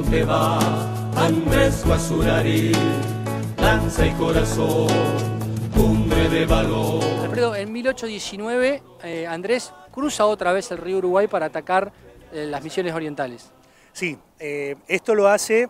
va Andrés lanza y corazón, cumbre de valor. Alfredo, en 1819 eh, Andrés cruza otra vez el río Uruguay para atacar eh, las misiones orientales. Sí, eh, esto lo hace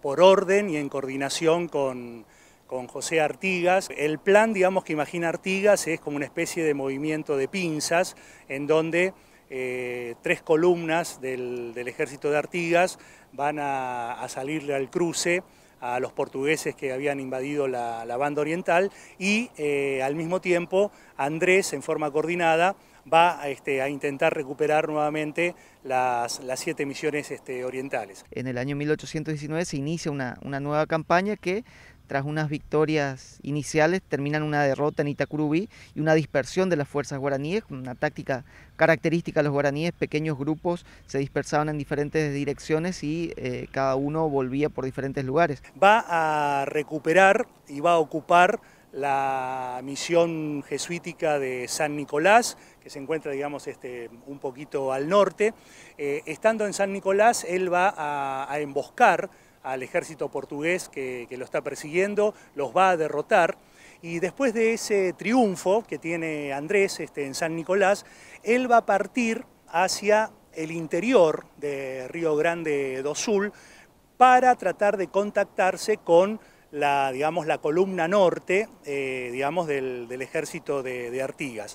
por orden y en coordinación con, con José Artigas. El plan, digamos, que imagina Artigas es como una especie de movimiento de pinzas en donde eh, tres columnas del, ejército de Artigas van a, salirle al cruce a los portugueses que habían invadido la, banda oriental y eh, al mismo tiempo Andrés en forma coordinada va este, a, intentar recuperar nuevamente las, siete misiones este, orientales. En el año 1819 se inicia una, nueva campaña que tras unas victorias iniciales, termina en una derrota en Itacurubí y una dispersión de las fuerzas guaraníes, una táctica característica de los guaraníes, pequeños grupos se dispersaban en diferentes direcciones y eh, cada uno volvía por diferentes lugares. Va a recuperar y va a ocupar la misión jesuítica de San Nicolás, que se encuentra, digamos, este, un poquito al norte. Eh, estando en San Nicolás, él va a, emboscar al ejército portugués que, lo está persiguiendo, los va a derrotar. Y después de ese triunfo que tiene Andrés este, en San Nicolás, él va a partir hacia el interior de Río Grande do Sul para tratar de contactarse con la, digamos, la columna norte eh, digamos, del, ejército de Artigas.